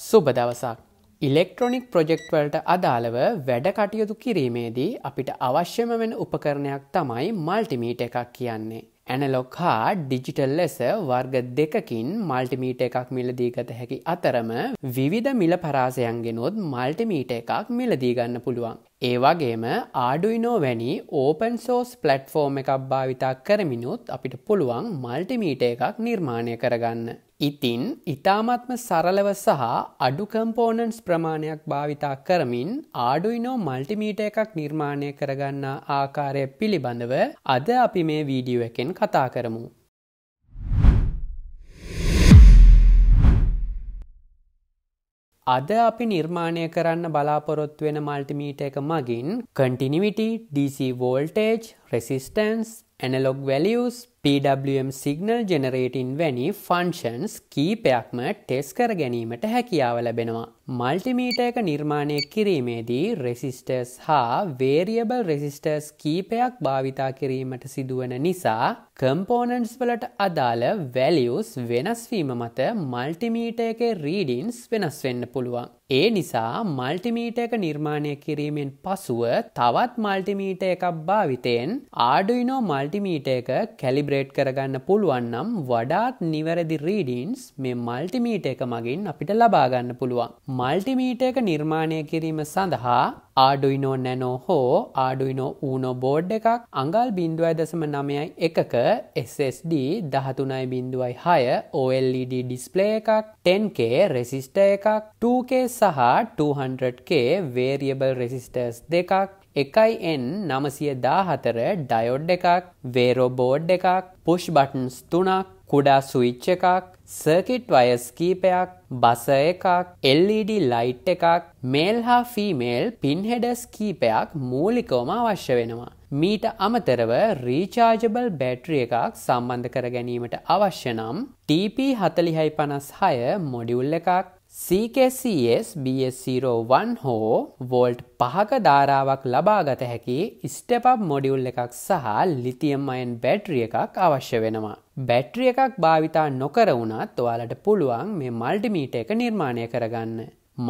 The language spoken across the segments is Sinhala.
සුබ දවසක්. ඉලෙක්ට්‍රොනික් ප්‍රජෙක්ට්වලට අදාළව වැඩ කටයුතු කිරීමේදී අපිට අවශ්‍යම වෙන උපකරණයක් තමයි මල්ටිමීට එකක් කියන්නේ. ඇනලොක් හා ඩිජිටල් ලෙස වර්ග දෙකකින් මල්ටිමීට එකක් මිලදීගත හැකි අතරම විවිධ මිල පරාසයන්ගෙනුත් මල්ටිමීට එකක් මිලදීගන්න පුළුවන්. ඒ වගේම ආඩුයිනෝ වැනි ඕපන් සෝස් පලට්ෆෝර්ම් එකක් භාවිතා කරමිනුත් අපිට පුළුවන් මල්ටිමීට එකක් නිර්මාණය කරගන්න. ඉතින් ඉතාමත්ම සරලව සහ අඩුකම්පෝනන්ස් ප්‍රමාණයක් භාවිතා කරමින් ආඩුයිනෝ මල්ටිමීට එකක් නිර්මාණය කරගන්න ආකාරය පිළිබඳව අද අපි මේ වීඩියුව එකෙන් කතා කරමු. අද අපි නිර්මාණය කරන්න බලාපොරොත් වෙන මල්ටිමීට එක මගින් කටිනිවිට DC voltage resistance analog values PWM signal generating වැනි ෆන්ෂන්ස් කීපයක්ම ටෙස් කර ගැනීමට හැකියාව ලැබෙනවා. මල්ටිමීට එක නිර්මාණය කිරීමේදී රෙසිස්ටර්ස් හා වේරියබල් රෙසිස්ටර්ස් කීපයක් භාවිතා කිරීමට සිදුවන නිසා කම්පෝනන්ස් වලට අදාළ වැලියස් වෙනස්වීම මත මල්ටිමීට එක රීඩින්ස් වෙනස් වෙන්න පුළුවන්. ඒ නිසා මල්ටිමීට එක නිර්මාණය කිරීමෙන් පසුව තවත් මල්ටිමීට එකක් භාවිතයෙන් ආඩුයිනෝ මල්ටිමීට එක කැලිබ්‍රේ ඉන්ටිග්‍රේට් කරගන්න පුළුවන්නම් වඩාත් නිවැරදි රීඩීන්ස් මේ මල්ටිමීට එක මගින් අපිට ලබාගන්න පුළුවන්. මල්ටිමීට එක නිර්මාණය කිරීම සඳහා ආඩුයිනෝ නැනෝ හෝ ආඩුයිනෝ ඌනෝ බෝඩ් එකක් අඟල් බින්දුවයි දසම නමයයි එකක SSD දහතුනයි බින්දුවයි හය OLED ඩිස්පලේ එකක් 10K රෙසිස්ට එකක් 2K සහ 200K වේරියබල් රෙසිස්ටර්ස් දෙකක් එකයි N නමසිය දාහතර ඩයොඩ් එකක් වේරෝබෝඩ් එකක් පුෂ් බටන්ස් තුනක් කුඩා සුවිච්ච එකක් සර්කිට් වයස් කීපයක් බස එකක් LED ලයිට් එකක් මේල් හා ෆීමේල් පින්හෙඩස් කීපයක් මූලිකවම අවශ්‍ය වෙනවා. මීට අමතරව රීචාර්ජබල් බැට්‍රිය එකක් සම්බන්ධ කර ගැනීමට අවශ්‍ය නම් TP හතලිහයි පනස් හය මොඩිවුල් එකක් CKCS BS01 හෝ වෝල්ට් පහක ධාරාවක් ලබාගත හැකි ස්ටප් මොඩියුල් එකක් සහ ලිතියම් අයන් බැට්‍රිය එකක් අවශ්‍ය වෙනවා. බැට්‍රිය එකක් භාවිතා නොකර වුණත් ඔයාලට පුළුවන් මේ මල්ටිමීට එක නිර්මාණය කරගන්න.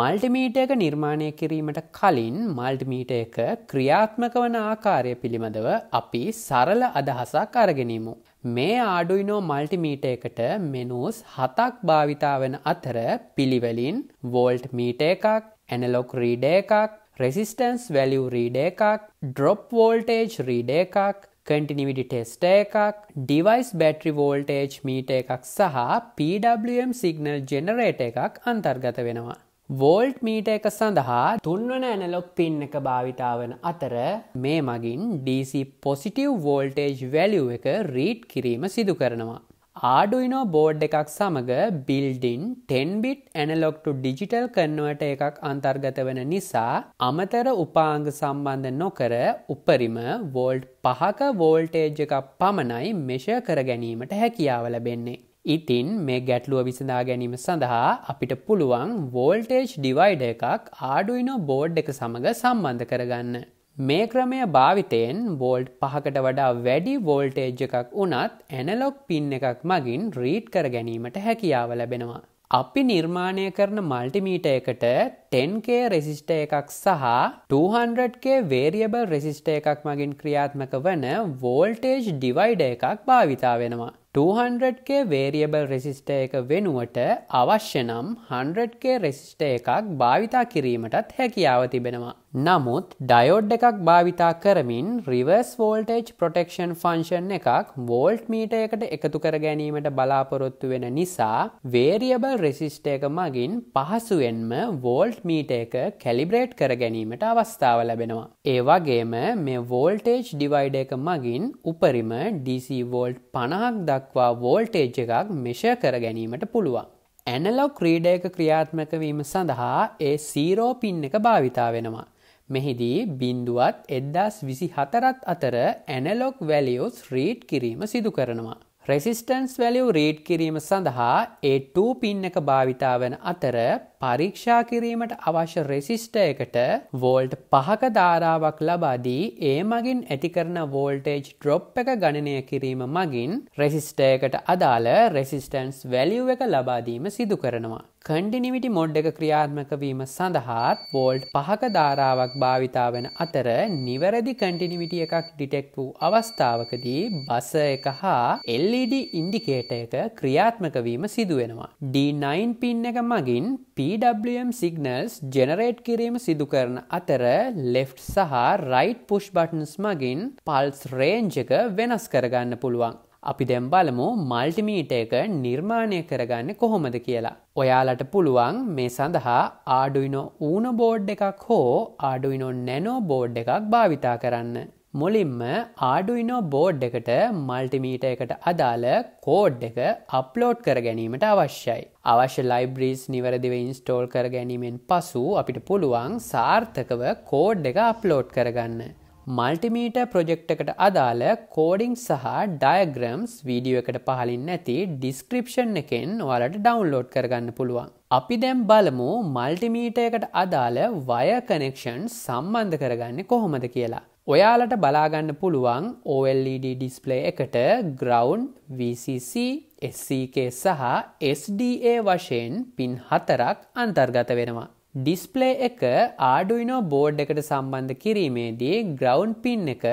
මල්ටිමීට එක නිර්මාණය කිරීමට කලින් මල්ටිමීට එක ක්‍රියාත්මක වන ආකාරය පිළිබඳව අපි සරල අදහසක් අරගෙනීමු. මේ ආඩුයිනෝ මල්ටිමීට එකට මෙනුස් හතක් භාවිතා වන අතර පිළිවලින් වෝල්ට් මීට එකක් ඇනලොක් රීඩ එකක් රෙසිස්ටන්ස් වැලිව් රීඩ එකක් ඩොප් වෝල්ටේජ් රීඩ එකක් කටිනිවිඩි ටෙස්ට එකක් ඩිවයිස් බැට්‍රි වෝල්ටේජ් මීට එකක් සහ PWM සිගනල් ජෙනරේට එකක් අන්තර්ගත වෙනවා වෝල්ට් මීට එක සඳහා තුන්වන ඇනලොක් පින් එක භාවිතාවන අතර මේ මගින් DC පොසිටව් වෝල්ටේජ් වැලිව් එක රීට් කිරීම සිදු කරනවා. ආඩුයිනෝ බෝඩ් එකක් සමඟ බිල්ඩින් 10බිට් ඇනලොක්ට ඩිජිටල් කන්නුවට එකක් අන්තර්ගත වන නිසා අමතර උපාංග සම්බන්ධ නොකර උපරිම වෝල්ට් පහක වෝල්ටේජ් එකක් පමණයි මෙෂ කර ගැනීමට හැකියාව ලබෙන්නේ. ඉතින් මේ ගැටලුව විසඳා ගැනීම සඳහා අපිට පුළුවන් වෝල්ටේජ් ඩිවයිඩ එකක් ආඩුයිනෝ බෝඩ් එක සමඟ සම්බන්ධ කරගන්න. මේ ක්‍රමය භාවිතයෙන් වෝල්ට් පහකට වඩා වැඩි වෝල්ටේජ් එකක් වනත් ඇනලොක් පින් එකක් මගින් රීඩ් කර ගැනීමට හැකියාව ලැබෙනවා. අපි නිර්මාණය කරන මල්ටිමීට එකට 10K රෙසිිස්ට එකක් සහ 200K වේරියබල් රෙසිිස්ට එකක් මගින් ක්‍රියාත්මක වන වෝල්ටේජ් ඩිවයිඩ එකක් භාවිතා වෙනවා. 200k වේරියබල් රෙසිස්ට එක වෙනුවට අවශ්‍ය නම් 100k රෙසිස්ට එකක් භාවිතා කිරීමටත් හැකියාව තිබෙනවා. නමුත් ඩයෝඩ් එකක් භාවිතා කරමින් රිවර්ස් වෝල්ටේජ් ප්‍රොටෙක්ෂන් ෆංශන් එකක් වෝල්ට් මීටයකට එකතු කර ගැනීමට බලාපොරොත්තු වෙන නිසා වේරියබල් රෙසිස්ටේක මගින් පහසුවෙන්ම වෝල්ට් මීට එක කැලිබ්‍රේට් කර ගැනීමට අවස්ථාව ලැබෙනවා. ඒ වගේම මේ වෝල්ටේජ් ඩිවයිඩ එක මගින් උපරිම DC වෝල්ට් පණහක් දක්වා වෝල්ටේජ් එකක් මෙෂය කර ගැනීමට පුළුවන්. ඇනලොක් ක්‍රීඩයක ක්‍රියාත්මකවීම සඳහා ඒ සීරෝ පින් එක භාවිතා වෙනවා. මෙහිදී බින්දුවත් එද්දස් විසි හතරත් අතර ඇනලොක් වැලියෝස් රීට් කිරීම සිදු කරනවා. රෙසිස්ටන්ස් වැලියෝ රීට් කිරීම සඳහා ඒ 2 පින් එක භාවිතා වන අතර පරීක්ෂා කිරීමට අවශ්‍ය රෙසිස්ට එකට වෝල්ට් පහක ධාරාවක් ලබාදී ඒ මගින් ඇතිකරන වෝල්ටේජ් ඩ්‍රොප් එක ගණනය කිරීම මගින් රෙසිස්ටයකට අදාළ රෙසිස්ටන්ස් වැලිව් එක ලබාදීම සිදු කරනවා. කඩිනිවිටි මොඩ් එක ක්‍රියාත්මකවීම සඳහාත් වෝල්ට් පහක ධාරාවක් භාවිතා වෙන අතර නිවැරදි කටිනිවිටිය එකක් ඩිටෙක් වූ අවස්ථාවකදී බස එක හා එල්ඩ ඉන්ඩිකේට එක ක්‍රියාත්මකවීම සිදුවෙනවා. D9 පින් එක මගින් පි DWM සිගනල්ස් ජෙනරේට් කිරීම සිදුකරන අතර ලෙෆ්ට් සහ රයිට් පුෂ් බටන්ස් මගින් පල්ස් රේන්ජක වෙනස් කරගන්න පුළුවන්. අපි දැම් බලමු මල්ටිමීට එක නිර්මාණය කරගන්න කොහොමද කියලා. ඔයාලට පුළුවන් මේ සඳහා ආඩුයිනෝ ඌන බෝඩ් එකක් හෝ ආඩුයිනෝ නැනෝ බෝඩ් එකක් භාවිතා කරන්න. මුලින්ම ආඩුයිනෝ බෝඩ් එකට මල්ටිමීට එකට අදාළ කෝඩ් එක අප්ලෝඩ් කර ගැනීමට අවශ්‍යයි. අවශ්‍ය ලයිබ්‍රීස් නිවැරදිව ඉන්ස්ටෝල් කර ගැනීමෙන් පසු අපිට පුළුවන් සාර්ථකව කෝඩ් එක අප්ලෝඩ් කරගන්න. මල්ටිමීට ප්‍රොජෙක්ට එකට අදාළ කෝඩිං සහ ඩයග්‍රම්ස් වීඩියෝ එකට පහලින් නැති ඩිස්ක්‍රපෂන් එකෙන් ඔයාලට ඩවන්ලෝඩ් කරගන්න පුළුවන්. අපි දැම් බලමු මල්ටිමීට එකට අදාළ වය කනෙක්ෂන් සම්බන්ධ කරගන්න කොහොමද කියලා. ඔයාලට බලාගන්න පුළුවන් OLED ඩිස්පලේ එකට ග්‍රවන්් VCC SCK සහ SDA වශයෙන් පින් හතරක් අන්තර්ගත වෙනවා. ඩිස්පලේ එක ආඩුයිනෝ බෝඩ් එකට සම්බන්ධ කිරීමේදී ග්‍රවන්් පින් එක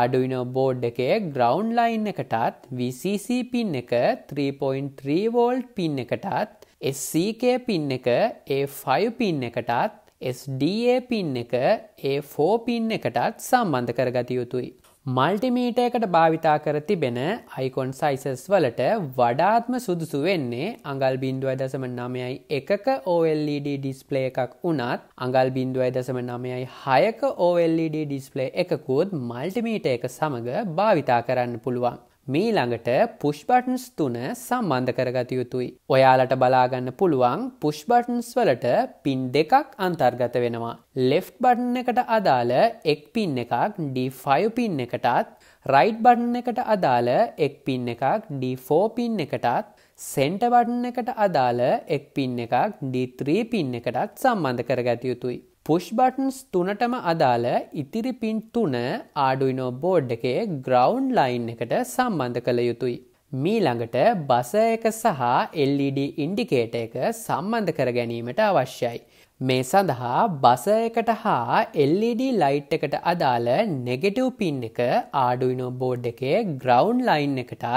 ආඩුයිනෝ බෝඩ් එකේ ග්‍රවන්් ලයින් එකටත් VCC පින් එක 3.3 වෝල්ට් පින් එකටත් SCK පින් එක A5 පින් එකටත් SDA පින් එක ඒ ෆෝ පින් එකටත් සම්බන්ධ කරගත යුතුයි. මල්ටිමීටයකට භාවිතා කර තිබෙන අයිකොන් සයිසස් වලට වඩාත්ම සුදුසු වෙන්නේ අඟල් බින්දුව දසම නමයයි එකක OLED ඩිස්පලේ එකක් වනත් අඟල් බින්දුවයි දසම නමයයි හයක OLED ඩිස්පලේ එකකුත් මල්ටිමීට එක සමඟ භාවිතා කරන්න පුළුවන්. මේ ළඟට පුෂ්බටන්ස් තුන සම්බන්ධ කරගත යුතුයි. ඔයාලට බලාගන්න පුළුවන් පුෂ්බටන්ස් වලට පින් දෙකක් අන්තර්ගත වෙනවා. ලෙෆ් බටන් එකට අදාළ එක් පින් එකක් D5 පින් එකටත් රයිට් බටන් එකට අදාළ එක් පින් එකක් D4 පින් එකටත් සෙන්ට බටන් එකට අදාළ එක් පින් එකක් D3 පින් එකටත් සම්බන්ධ කරගත යුතුයි. පුෂ්බටන්ස් තුනටම අදාළ ඉතිරි පින් තුන ආඩුයිනෝ බෝඩ් එකේ ග්‍රවන්් ලයින් එකට සම්බන්ධ කළ යුතුයි. මීළඟට බස එක සහ LED ඉන්ඩිකේට එක සම්බන්ධ කර ගැනීමට අවශ්‍යයි. මේ සඳහා බස එකට හා LED ලයිට් එකට අදාළ නෙගෙටව් පින් එක ආඩුයිනෝ බෝඩ් එකේ ග්‍රවන්් ලයින් එකටත්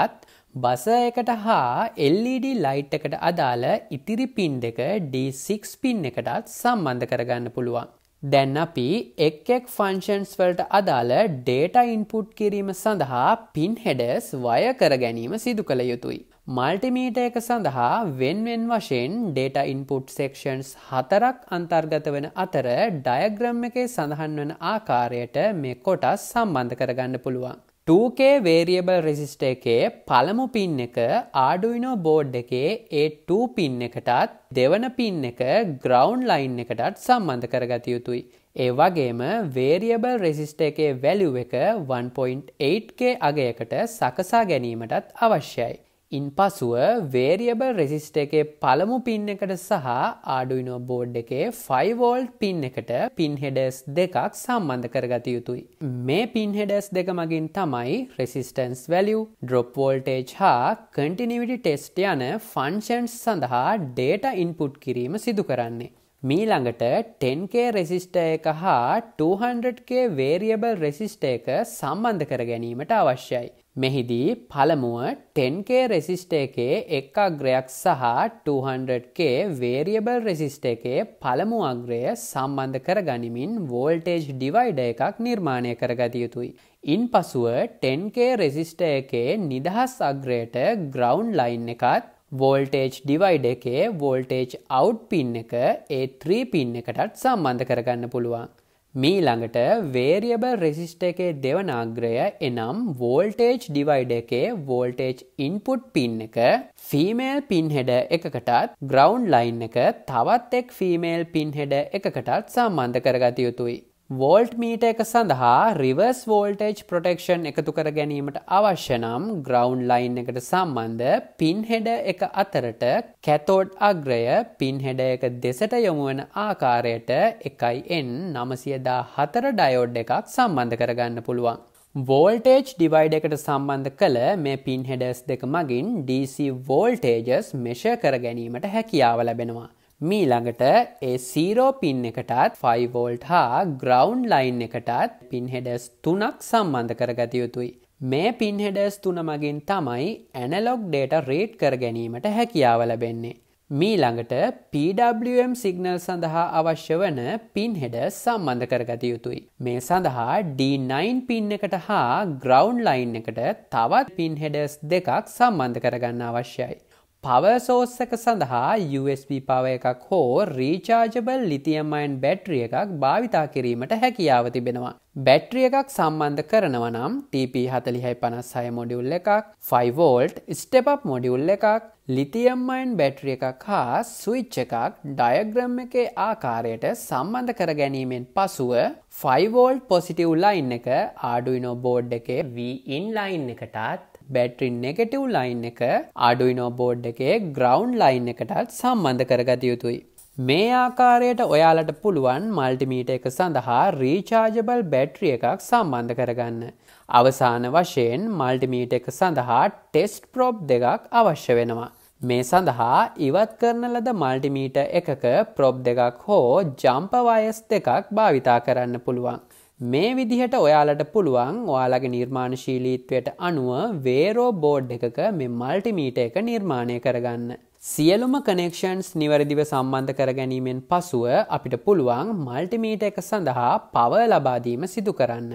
බස එකට හා LED ලයිට් එකට අදාළ ඉතිරි පින් දෙක D6 පින් එකටත් සම්බන්ධ කරගන්න පුළුවන්. දැන් අපි එක් එක් ෆංෂන්ස් වලට අදාළ ඩේටා ඉන්පුට් කිරීම සඳහා පින් හෙඩස් වය කර ගැනීම සිදු කළ යුතුයි. මල්ටිමීට එක සඳහා වෙන්වෙන් වශයෙන් ඩේටා ඉන්පුට් සෙක්ෂන්ස් හතරක් අන්තර්ගත වන අතර ඩයග්‍රම් එකේ සඳහන් වන ආකාරයට මේ කොටස් සම්බන්ධ කරගන්න පුළුවන්. 2K වේරියබල් රෙසිිස්ට එකේ පළමු පින් එක ආඩුයිනෝ බෝඩ් එකේ ඒ 2 පින් එකටත් දෙවන පින් එක ග්‍රවන්් ලයින් එකටත් සම්බන්ධ කරගත යුතුයි. ඒ වගේම වේරියබල් රෙසිිස්ට එකේ වැලිව් එක 1.8K අගයකට සකසා ගැනීමටත් අවශ්‍යයි. ඉන් පසුව වේරියබ රෙසිස්ට එකේ පළමු පින් එකට සහ ආඩුයිනෝ බෝඩ් එකේ ෆයිවෝල්ට් පින් එකට පින්හෙඩස් දෙකක් සම්බන්ධ කරගත යුතුයි. මේ පින්හෙඩස් දෙක මගින් තමයි රෙසිස්ටන්ස් වැලිය ඩ්‍රොප්වෝල්ටේජ් හා කටිනිවිටි ටෙස්ට යන ෆන්ෂන්ස් සඳහා ඩේට ඉන්පුට් කිරීම සිදු කරන්නේ. මීළඟට 10K රෙසිස්ට එක හා 200K වේරියබල් රෙසිස්ට එක සම්බන්ධ කර ගැනීමට අවශ්‍යයි. මෙහිදී පළමුුව 10K රෙසිස්ට එකේ එක් අග්‍රයක් සහ 200K වේරියබල් රෙසිස්ට එකේ පළමු අග්‍රය සම්බන්ධ කර ගනිමින් වෝල්ටේජ් ඩිවයිඩ එකක් නිර්මාණය කරගත යුතුයි. ඉන් පසුව 10K රෙසිස්ට එකේ නිදහස් අග්‍රයට ග්‍රවන්් ලයින් එකත් වෝල්ටේජ් ඩිවයිඩ එකේ වෝල්ටේජ් අවුට් පින් එක ඒ 3 පින් එකටත් සම්බන්ධ කරගන්න පුළුවන්. මීළඟට වේරියබල් රෙසිස්ට එකේ දෙවනාග්‍රය එනම් වෝල්ටේජ් ඩිවයිඩ එකේ වෝල්ටේජ් ඉන්පුට් පින් එක ෆීමේල් පින්හෙඩ එකකටත් ග්‍රවන්් ලයින් එක තවත් එක් ෆීමේල් පින්හෙඩ එකකටත් සම්බන්ධ කරගත යුතුයි. වෝල්ට් මීට එක සඳහා රිවර්ස් වෝල්ටේජ් ප්‍රොටෙක්ෂන් එකතු කර ගැනීමට අවශ්‍යනම් ග්‍රවන්් ලයින් එකට සම්බන්ධ පින්හෙඩ එක අතරට කැතෝඩ් අග්‍රය පින්හෙඩ එක දෙසට යොමුවන ආකාරයට එකයින් නමසියදා හතර ඩයෝඩ් එකක් සම්බන්ධ කරගන්න පුළුවන්. වෝල්ටේජ් ඩිවයිඩ එකට සම්බන්ධ කළ මේ පින්හෙඩස් දෙක මගින් DC වෝල්ටේජස් මෙෂ කර ගැනීමට හැකියාව ලැබෙනවා. මීළඟට ඒ සීරෝ පින් එකටත් ෆයිවෝල්ට හා ග්‍රවන්් ලයින් එකටත් පින්හෙඩස් තුනක් සම්බන්ධ කරගත යුතුයි. මේ පින්හෙඩස් තුන මගින් තමයි ඇනලොග් ඩේට රේට් කර ගැනීමට හැකියාව ලබෙන්නේ. මීළඟට PWM සිගනල් සඳහා අවශ්‍ය වන පින්හෙඩ සම්බන්ධ කරගත යුතුයි. මේ සඳහා D9 පින් එකට හා ග්‍රවන්් ලයින් එකට තවත් පින්හෙඩස් දෙකක් සම්බන්ධ කරගන්න අවශ්‍යයි. පවසෝස්සක සඳහා USB පව එකක් හෝ රීචාර්ජබල් ලිතියම්මයින් බැට්‍රිය එකක් භාවිතා කිරීමට හැකියාව තිබෙනවා. බැට්‍රිය එකක් සම්බන්ධ කරනව නම් TP40 පනස්සය මොඩියුල් එකක් 5වෝල්ට් ස්ටප් මොඩියුල් එකක් ලිතියම්මයින් බැට්‍රිය එකක් හා සුවිච්ච එකක් ඩයග්‍රම් එකේ ආකාරයට සම්බන්ධ කර ගැනීමෙන් පසුව 5වෝල්ට් පොසිටව් ලයින් එක ආඩුයිනෝ බෝඩ් එකේ වීඉන් ලයින් එකටත් බැටරින් නෙගටව් ලයින් එක අඩුයිනෝ බෝඩ් එකේ ග්‍රවන්් ලයින් එකටත් සම්බන්ධ කරගත යුතුයි. මේ ආකාරයට ඔයාලට පුළුවන් මල්ටිමීට එක සඳහා රීචාජබල් බැට්‍රිය එකක් සම්බන්ධ කරගන්න. අවසාන වශයෙන් මල්ටිමීට එක සඳහා ටෙස්ට් ප්‍රොබ් දෙකක් අවශ්‍ය වෙනවා. මේ සඳහා ඉවත් කරන ලද මල්ටිමීට එකක ප්‍රොබ් දෙකක් හෝ ජම්පවයස් දෙකක් භාවිතා කරන්න පුළුවන්. මේ විදිහට ඔයාලට පුළුවන් ඔයාලගේ නිර්මාණශීලීත්වයට අනුව වේරෝ බෝඩ් එකක මේ මල්ටිමීට එක නිර්මාණය කරගන්න. සියලුම කනෙක්ෂන්ස් නිවැරදිව සම්බන්ධ කර ගැනීමෙන් පසුව අපිට පුළුවන් මල්ටිමීට එක සඳහා පව ලබාදීම සිදු කරන්න.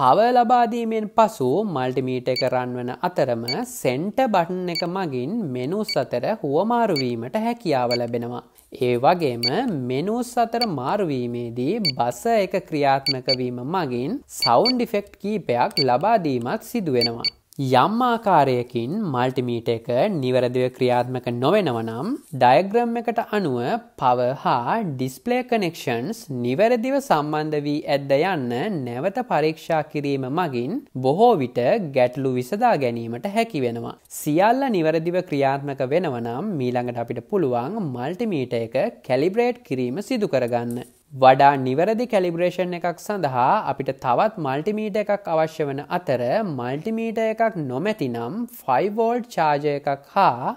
පව ලබාදීමෙන් පසු මල්ටිමීට එක රන්වන අතරම සෙන්ට බටන් එක මගින් මෙනුස් අතර හුවමාරුවීමට හැකියාව ලැබෙනවා. ඒ වගේම මෙනුස් අතර මාරුවීමේදී බස එක ක්‍රියාත්මකවීම මගින් සෞන්් ඩිෆෙක්ට් කීපයක් ලබාදීමත් සිදුවෙනවා. යම් ආකාරයකින් මල්ටිමීට එක නිවැරදිව ක්‍රියාත්මක නොවෙනවනම් ඩයග්‍රම් එකට අනුව පව හා ඩිස්පලේ කනෙක්ෂන්ස් නිවැරදිව සම්බන්ධ වී ඇද්ද යන්න නැවත පරීක්ෂා කිරීම මගින් බොහෝ විට ගැටලු විසදා ගැනීමට හැකි වෙනවා. සියල්ල නිවැරදිව ක්‍රියාත්මක වෙනවනම් මීළඟට අපිට පුළුවන් මල්ටිමීට එක කැලිබ්‍රේට් කිරීම සිදුකරගන්න. වඩා නිවැරදි කැලිබ්‍රේෂන් එකක් සඳහා අපිට තවත් මල්ටිමීට එකක් අවශ්‍ය වන අතර මල්ටිමීට එකක් නොමැතිනම් 5වෝල්ඩ් චාජය එකක් හා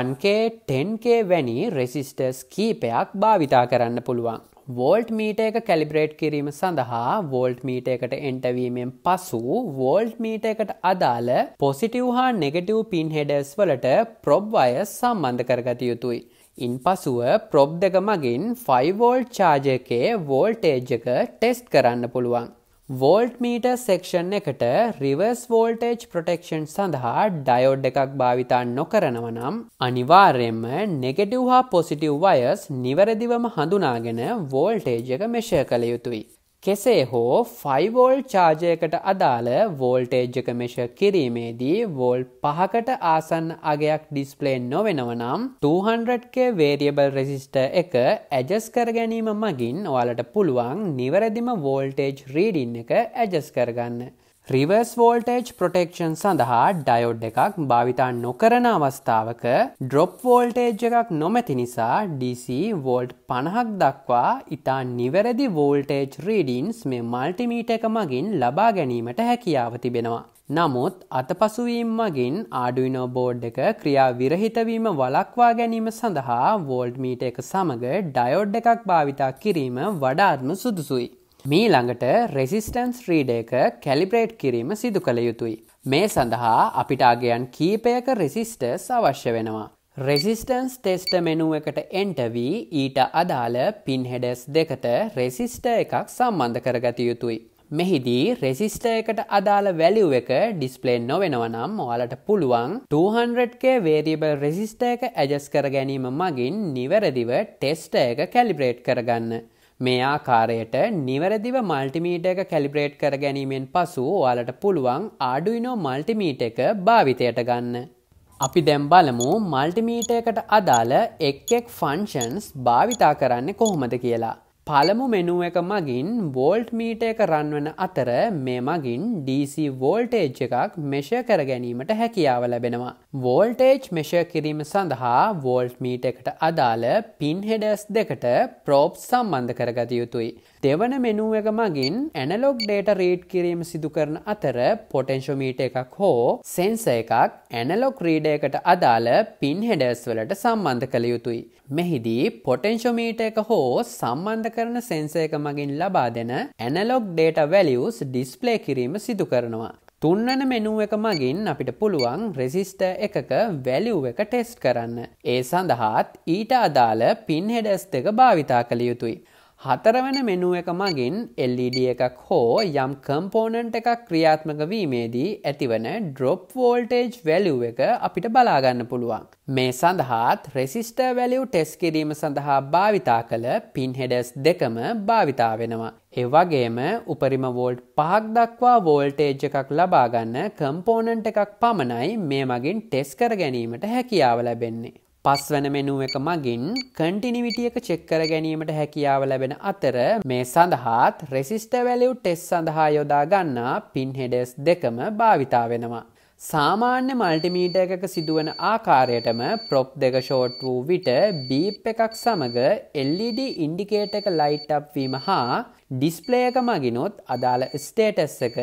1K10K වැනි රෙසිස්ටර්ස් කීපයක් භාවිතා කරන්න පුළුවන්. වෝල්ට් මීට එක කැලිබ්‍රේට් කිරීම සඳහා වෝල්ට් මීට එකට එන්ටවීමෙන් පසු වෝල්ට් මීට එකට අදාළ පොසිටව් හා නෙගටව් පින් හෙඩස් වලට ප්‍රොබ්වය සම්බන්ධ කරගත යුතුයි. ඉන් පසුව ප්‍රොබ් දෙක මගින් ෆයිවෝල්ට් චාජ එකේ වෝල්ටේජ්ජක ටෙස්ට් කරන්න පුළුවන්. වෝල්ට් මීට සෙක්ෂන් එකට රිවර්ස් වෝල්ටේජ් ප්‍රොටෙක්ෂන් සඳහා ඩයෝඩ් එකක් භාවිතා නොකරනව නම් අනිවාර්යෙන්ම නෙගෙටව් හා පොසිටව් වයස් නිවැරදිවම හඳුනාගෙන වෝල්ටේජ් එක මෙෂය කළ යුතුයි. කෙසේ හෝ ෆයිවෝල් චාර්ජයකට අදාළ වෝල්ටේජ් එක මෙෂ කිරීමේදී වෝල් පහකට ආසන්න අගයක් ඩිස්පලේ නොවෙනවනම් 200ක වේරියබල් රෙසිස්ට එක ඇජස් කර ගැනීම මගින් ඔයාලට පුළුවන් නිවැරදිම වෝල්ටේජ් රීඩින් එක ඇජස් කරගන්න රිවර්ස් වෝල්ටේජ් ප්‍රොටෙක්ෂන් සඳහා ඩයෝඩ් එකක් භාවිතා නොකරන අවස්ථාවක ඩ්‍රොප් වෝල්ටේජ් එකක් නොමැති නිසා DC වෝල්ට් පණහක් දක්වා ඉතා නිවැරදි වෝල්ටේජ් රීඩින්ස් මේ මල්ටිමීට එක මගින් ලබා ගැනීමට හැකියාව තිබෙනවා. නමුත් අතපසුවීම් මගින් ආඩුවිනෝ බෝඩ් එක ක්‍රියා විරහිතවීම වලක්වා ගැනීම සඳහා වෝල්ඩ් මීට එක සමඟ ඩයෝඩ් එකක් භාවිතා කිරීම වඩාත්ම සුදුසුයි. මේ ළඟට රෙසිස්ටන්ස් රීඩයක කැලිබ්‍රේට් කිරීම සිදු කළ යුතුයි. මේ සඳහා අපිට අගයන් කීපයක රෙසිස්ටර්ස් අවශ්‍ය වෙනවා. රෙසිස්ටන්ස් ටෙස්ට මෙනුව එකට එන්ටවී ඊට අදාළ පින්හෙඩස් දෙකට රෙසිස්ට එකක් සම්බන්ධ කරගත යුතුයි. මෙහිදී රෙසිස්ට එකට අදාළ වැලිව් එක ඩිස්පලේන් නොවෙනවනම් ඔයාලට පුළුවන් 200ක වේරියබල් රෙසිස්ට එක ඇජස් කර ගැනීම මගින් නිවැරදිව ටෙස්ට එක කැලිබ්‍රේට් කරගන්න. මේ ආකාරයට නිවැරදිව මල්ටිමීට එක කැලිබ්‍රේට් කර ගැනීමෙන් පසු ඔයාලට පුළුවන් ආඩුයිනෝ මල්ටිමීට එක භාවිතයට ගන්න. අපි දැම් බලමු මල්ටිමීට එකට අදාළ එක් එක් ෆංෂන්ස් භාවිතා කරන්න කොහොමද කියලා. පළමු මෙනුව එක මගින් වෝල්ට් මීට එක රන්වන අතර මේ මගින් DC වෝල්ටේජ් එකක් මෙෂය කර ගැනීමට හැකියාව ලැබෙනවා. වෝල්ටේජ් මෙෂය කිරීම සඳහා වෝල්ට් මීට එකට අදාළ පින් හෙඩස් දෙකට ප්‍රෝප් සම්බන්ධ කරගත යුතුයි. දෙවන මෙනුව එක මගින් ඇනලොග් ඩේට රීඩ් කිරීම සිදු කරන අතර පොටෙන්ශෝමීට එකක් හෝ සෙන්ස එකක් ඇනලොක් රීඩයකට අදාළ පින් හෙඩස් වලට සම්බන්ධ කළ යුතුයි. මෙහිදී පොටෙන්ශෝමීට එක හෝ සම්බන්ධ කරන සෙන්ස එක මගින් ලබා දෙන ඇනලොග් ඩේට වැලියස් ඩිස්පලේ කිරීම සිදු කරනවා. තුන්වන මෙනුව එක මගින් අපිට පුළුවන් රෙසිස්ට එකක වැලිව් එක ටෙස්් කරන්න. ඒ සඳහාත් ඊට අදාළ පින් හෙඩස් දෙක භාවිතා කළ යුතුයි. හතරවන මෙනුව එක මගින් LED එකක් හෝ යම් කම්පෝනන්ට් එකක් ක්‍රියාත්මක වීමේදී ඇතිවන ඩ්‍රොප් වෝල්ටේජ් වැලිව් එක අපිට බලාගන්න පුළුවන්. මේ සඳහාත් රෙසිස්ට වැලිව් ටෙස් කිරීම සඳහා භාවිතා කළ පින්හෙඩස් දෙකම භාවිතා වෙනවා. එවගේම උපරිම වෝල්ට් පහක් දක්වා වෝල්ටේජ් එකක් ලබාගන්න කම්පෝනන්ට් එකක් පමණයි මේ මගින් ටෙස් කර ගැනීමට හැකියාව ලැබෙන්නේ. පස්වන මෙනුව එක මගින් කටිනිවිටියක චෙක්කර ගැනීමට හැකියාව ලැබෙන අතර මේ සඳහාත් රෙසිස්ට වැලිව් ටෙස් සඳහා යොදා ගන්නා පින්හෙඩෙස් දෙකම භාවිතා වෙනවා. සාමාන්‍ය මල්ටිමීට එකක සිදුවන ආකාරයටම ප්‍රොප් දෙක ෂෝට් වූ විට බීප් එකක් සමඟ LED ඉන්ඩිකේට එක ලයිට් අප්වීම හා ඩිස්පලේක මගිනොත් අදාළ ස්ටේටස් එක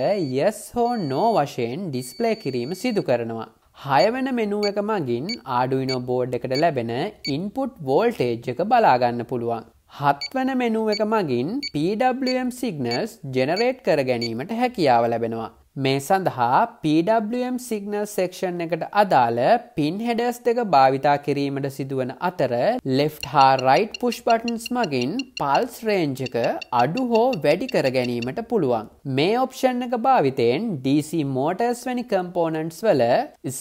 යස් හෝ නෝ වශයෙන් ඩිස්පලේ කිරීම සිදු කරනවා. හයවන මෙනුව එක මගින් ආඩුයිනෝ බෝඩ් එකට ලැබෙන ඉන්පුට් වෝල්ටේජ් එක බලාගන්න පුළුවන්. හත්වන මෙනුව එක මගින් PWM සිගනස් ජෙනරේට් කර ගැනීමට හැකියාව ලැබෙනවා. මේ සඳහා PWM සිගනල් සෙක්ෂන් එකට අදාළ පින් හෙඩස් දෙක භාවිතා කිරීමට සිදුවන අතර ලෙෆ්ට හා රයිට් පුෂ්බටන්ස් මගින් පල්ස් රේන්ජක අඩු හෝ වැඩි කර ගැනීමට පුළුවන්. මේ ඔප්ෂන් එක භාවිතයෙන් DC මෝටර්ස් වැනි කම්පෝනන්ට්ස් වල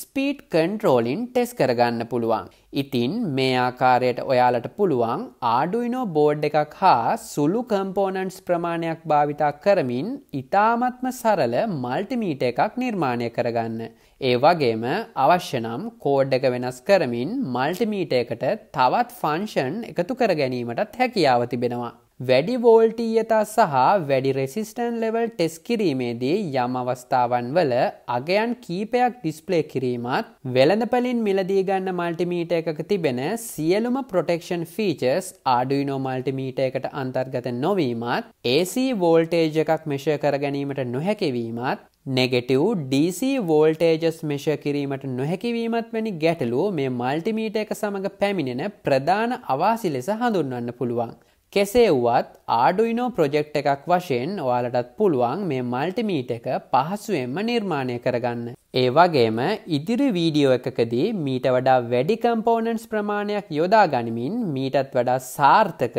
ස්පීට් කන්ට්‍රෝලින් ටෙස් කරගන්න පුළුවන්. ඉතින් මේ ආකාරයට ඔයාලට පුළුවන් ආඩුයිනෝ බෝඩ් එකක් හා සුළු කම්පෝනන්ට්ස් ප්‍රමාණයක් භාවිතා කරමින් ඉතාමත්ම සරල මල්ටිමීට එකක් නිර්මාණය කරගන්න. ඒ වගේම අවශ්‍යනම් කෝඩ් එක වෙනස් කරමින් මල්ටිමීට එකට තවත් ෆංෂන් එකතු කර ගැනීමටත් හැකියාව තිබෙනවා. වැඩි වෝල්ටීයතා සහ වැඩි රෙසිස්ටන් ලෙවල් ටෙස් කිරීමේදී යම් අවස්ථාවන් වල අගයන් කීපයක් ඩිස්පලේ කිරීමත් වෙළඳපලින් මිලදීගන්න මල්ටිමීට එකක තිබෙන සියලුම ප්‍රොටෙක්ෂන් ෆීචස් ආඩුයිනෝ මල්ටිමීට එකට අන්තර්ගත නොවීමත් AC වෝල්ටේජ එකක් මෙෂය කරගැනීමට නොහැකිවීමත් නෙගෙටව් DC වෝල්ටේජස් මෙෂ කිරීමට නොහැකිවීමත් වැනි ගැටලු මේ මල්ටිමීට එක සමඟ පැමිණෙන ප්‍රධාන අවාසි ලෙස හඳුන්වන්න පුළුවන්. කෙසේ වුවත් ආඩුයිනෝ ප්‍රොජෙක්් එකක් වශයෙන් ඔයාලටත් පුළුවන් මේ මල්ටිමීට එක පහසුවෙන්ම නිර්මාණය කරගන්න. ඒ වගේම ඉදිරි වීඩියෝ එකකදී මීට වඩා වැඩි කම්පෝනන්ස් ප්‍රමාණයක් යොදා ගනිමින් මීටත් වඩා සාර්ථක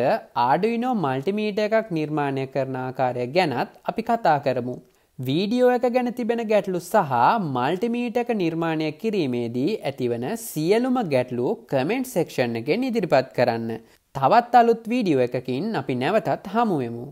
ආඩුයිනෝ මල්ටිමීට එකක් නිර්මාණය කරන ආකාරය ගැනත් අපි කතා කරමු. වීඩියෝ එක ගැන තිබෙන ගැටලු සහ මල්ටිමීට එක නිර්මාණය කිරීමේදී ඇතිවන සියලුම ගැටලු කමෙන්ට් සෙක්ෂන් එකෙන් ඉදිරිපත් කරන්න. තවත් අලුත් වීඩියෝ එකකින් අපි නැවතත් හමුවමු.